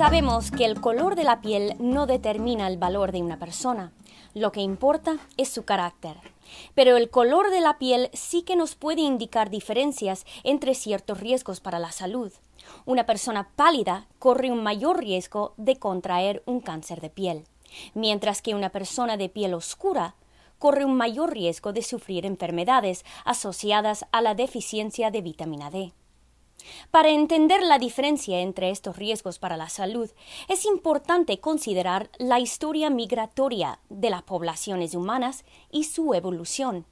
Sabemos que el color de la piel no determina el valor de una persona, lo que importa es su carácter. Pero el color de la piel sí que nos puede indicar diferencias entre ciertos riesgos para la salud. Una persona pálida corre un mayor riesgo de contraer un cáncer de piel, mientras que una persona de piel oscura corre un mayor riesgo de sufrir enfermedades asociadas a la deficiencia de vitamina D. Para entender la diferencia entre estos riesgos para la salud, es importante considerar la historia migratoria de las poblaciones humanas y su evolución.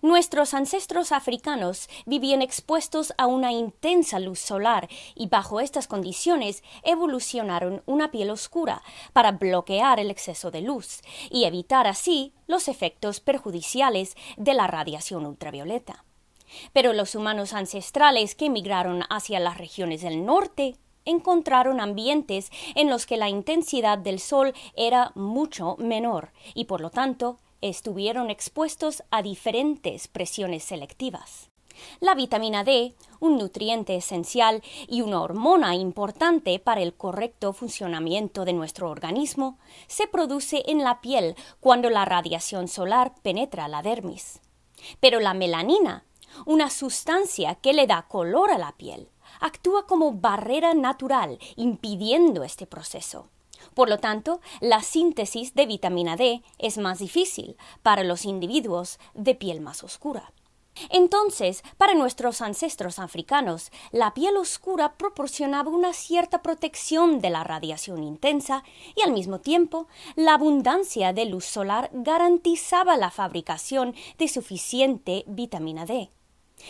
Nuestros ancestros africanos vivían expuestos a una intensa luz solar y bajo estas condiciones evolucionaron una piel oscura para bloquear el exceso de luz y evitar así los efectos perjudiciales de la radiación ultravioleta. Pero los humanos ancestrales que emigraron hacia las regiones del norte encontraron ambientes en los que la intensidad del sol era mucho menor y por lo tanto estuvieron expuestos a diferentes presiones selectivas. La vitamina D, un nutriente esencial y una hormona importante para el correcto funcionamiento de nuestro organismo, se produce en la piel cuando la radiación solar penetra la dermis. Pero la melanina una sustancia que le da color a la piel actúa como barrera natural, impidiendo este proceso. Por lo tanto, la síntesis de vitamina D es más difícil para los individuos de piel más oscura. Entonces, para nuestros ancestros africanos, la piel oscura proporcionaba una cierta protección de la radiación intensa y al mismo tiempo la abundancia de luz solar garantizaba la fabricación de suficiente vitamina D.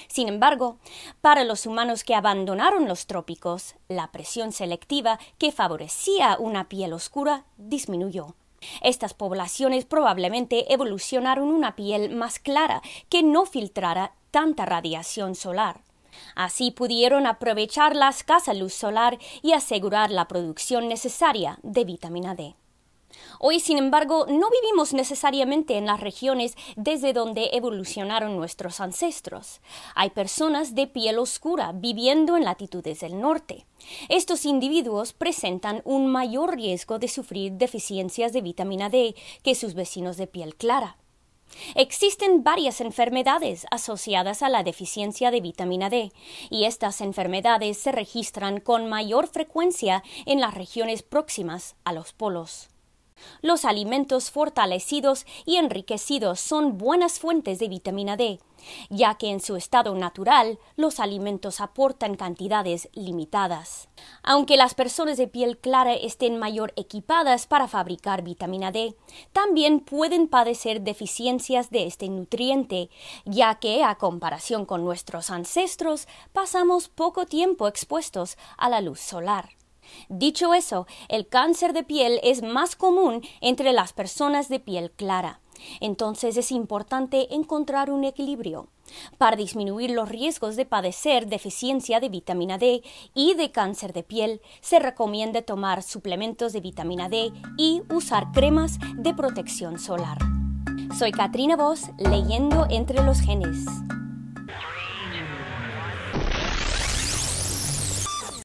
Sin embargo, para los humanos que abandonaron los trópicos, la presión selectiva que favorecía una piel oscura disminuyó. Estas poblaciones probablemente evolucionaron una piel más clara que no filtrara tanta radiación solar. Así pudieron aprovechar la escasa luz solar y asegurar la producción necesaria de vitamina D. Hoy, sin embargo, no vivimos necesariamente en las regiones desde donde evolucionaron nuestros ancestros. Hay personas de piel oscura viviendo en latitudes del norte. Estos individuos presentan un mayor riesgo de sufrir deficiencias de vitamina D que sus vecinos de piel clara. Existen varias enfermedades asociadas a la deficiencia de vitamina D, y estas enfermedades se registran con mayor frecuencia en las regiones próximas a los polos. Los alimentos fortalecidos y enriquecidos son buenas fuentes de vitamina D, ya que en su estado natural los alimentos aportan cantidades limitadas. Aunque las personas de piel clara estén mayor equipadas para fabricar vitamina D, también pueden padecer deficiencias de este nutriente, ya que a comparación con nuestros ancestros pasamos poco tiempo expuestos a la luz solar. Dicho eso, el cáncer de piel es más común entre las personas de piel clara. Entonces es importante encontrar un equilibrio para disminuir los riesgos de padecer deficiencia de vitamina D y de cáncer de piel, se recomienda tomar suplementos de vitamina D y usar cremas de protección solar. Soy Katrina Voss, leyendo entre los genes.